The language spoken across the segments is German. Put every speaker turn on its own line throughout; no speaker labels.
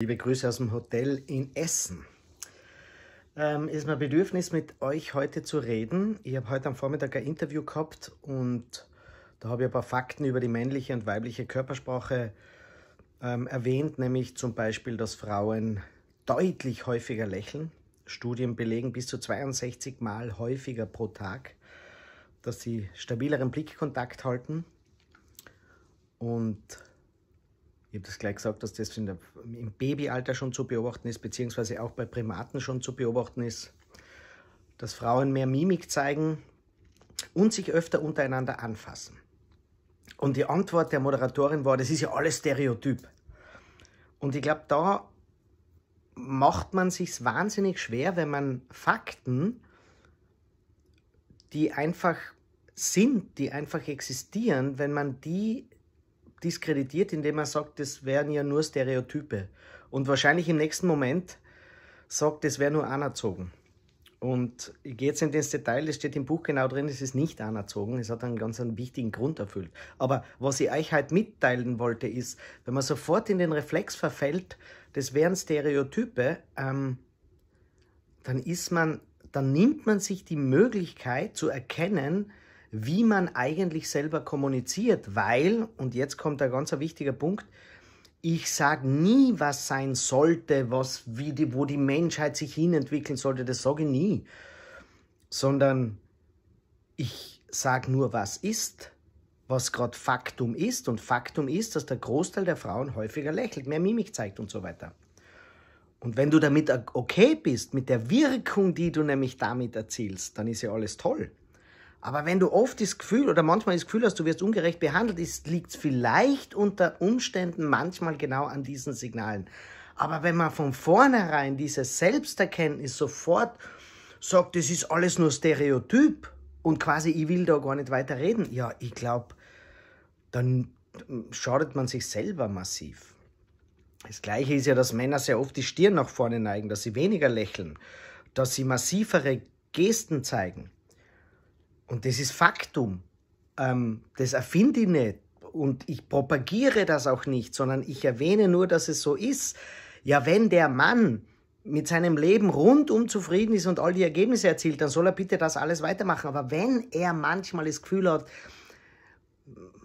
Liebe Grüße aus dem Hotel in Essen. Ähm, ist mein Bedürfnis, mit euch heute zu reden. Ich habe heute am Vormittag ein Interview gehabt und da habe ich ein paar Fakten über die männliche und weibliche Körpersprache ähm, erwähnt, nämlich zum Beispiel, dass Frauen deutlich häufiger lächeln. Studien belegen bis zu 62 Mal häufiger pro Tag, dass sie stabileren Blickkontakt halten und ich habe das gleich gesagt, dass das der, im Babyalter schon zu beobachten ist, beziehungsweise auch bei Primaten schon zu beobachten ist, dass Frauen mehr Mimik zeigen und sich öfter untereinander anfassen. Und die Antwort der Moderatorin war, das ist ja alles Stereotyp. Und ich glaube, da macht man sich wahnsinnig schwer, wenn man Fakten, die einfach sind, die einfach existieren, wenn man die diskreditiert, indem er sagt, das wären ja nur Stereotype. Und wahrscheinlich im nächsten Moment sagt, das wäre nur anerzogen. Und ich gehe jetzt nicht ins Detail, das steht im Buch genau drin, es ist nicht anerzogen, es hat einen ganz einen wichtigen Grund erfüllt. Aber was ich euch heute mitteilen wollte, ist, wenn man sofort in den Reflex verfällt, das wären Stereotype, ähm, dann ist man, dann nimmt man sich die Möglichkeit zu erkennen, wie man eigentlich selber kommuniziert, weil, und jetzt kommt ein ganz wichtiger Punkt, ich sage nie, was sein sollte, was, wie die, wo die Menschheit sich hinentwickeln sollte, das sage ich nie, sondern ich sage nur, was ist, was gerade Faktum ist. Und Faktum ist, dass der Großteil der Frauen häufiger lächelt, mehr Mimik zeigt und so weiter. Und wenn du damit okay bist, mit der Wirkung, die du nämlich damit erzielst, dann ist ja alles toll. Aber wenn du oft das Gefühl oder manchmal das Gefühl hast, du wirst ungerecht behandelt, liegt es vielleicht unter Umständen manchmal genau an diesen Signalen. Aber wenn man von vornherein diese Selbsterkenntnis sofort sagt, das ist alles nur Stereotyp und quasi, ich will da gar nicht weiter reden, ja, ich glaube, dann schadet man sich selber massiv. Das Gleiche ist ja, dass Männer sehr oft die Stirn nach vorne neigen, dass sie weniger lächeln, dass sie massivere Gesten zeigen. Und das ist Faktum. Ähm, das erfinde ich nicht. Und ich propagiere das auch nicht, sondern ich erwähne nur, dass es so ist. Ja, wenn der Mann mit seinem Leben rundum zufrieden ist und all die Ergebnisse erzielt, dann soll er bitte das alles weitermachen. Aber wenn er manchmal das Gefühl hat,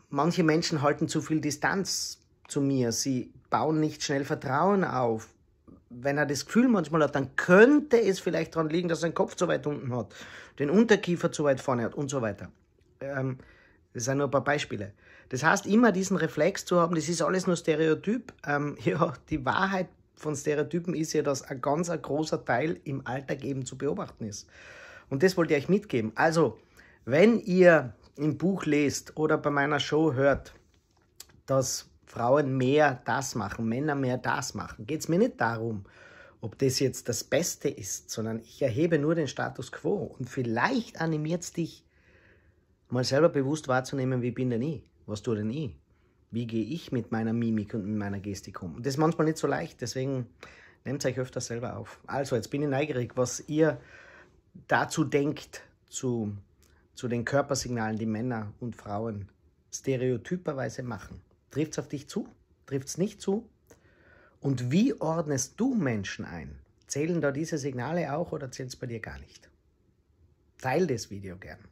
manche Menschen halten zu viel Distanz zu mir, sie bauen nicht schnell Vertrauen auf, wenn er das Gefühl manchmal hat, dann könnte es vielleicht daran liegen, dass er den Kopf zu weit unten hat, den Unterkiefer zu weit vorne hat und so weiter. Ähm, das sind nur ein paar Beispiele. Das heißt, immer diesen Reflex zu haben, das ist alles nur Stereotyp. Ähm, ja, die Wahrheit von Stereotypen ist ja, dass ein ganz ein großer Teil im Alltag eben zu beobachten ist. Und das wollte ich euch mitgeben. Also, wenn ihr im Buch lest oder bei meiner Show hört, dass Frauen mehr das machen, Männer mehr das machen. Geht es mir nicht darum, ob das jetzt das Beste ist, sondern ich erhebe nur den Status quo. Und vielleicht animiert es dich, mal selber bewusst wahrzunehmen, wie bin denn ich? Was tue denn ich? Wie gehe ich mit meiner Mimik und mit meiner Gestik um? das ist manchmal nicht so leicht, deswegen nehmt es euch öfter selber auf. Also, jetzt bin ich neugierig, was ihr dazu denkt, zu, zu den Körpersignalen, die Männer und Frauen stereotyperweise machen. Trifft es auf dich zu? Trifft es nicht zu? Und wie ordnest du Menschen ein? Zählen da diese Signale auch oder zählt es bei dir gar nicht? Teil das Video gern.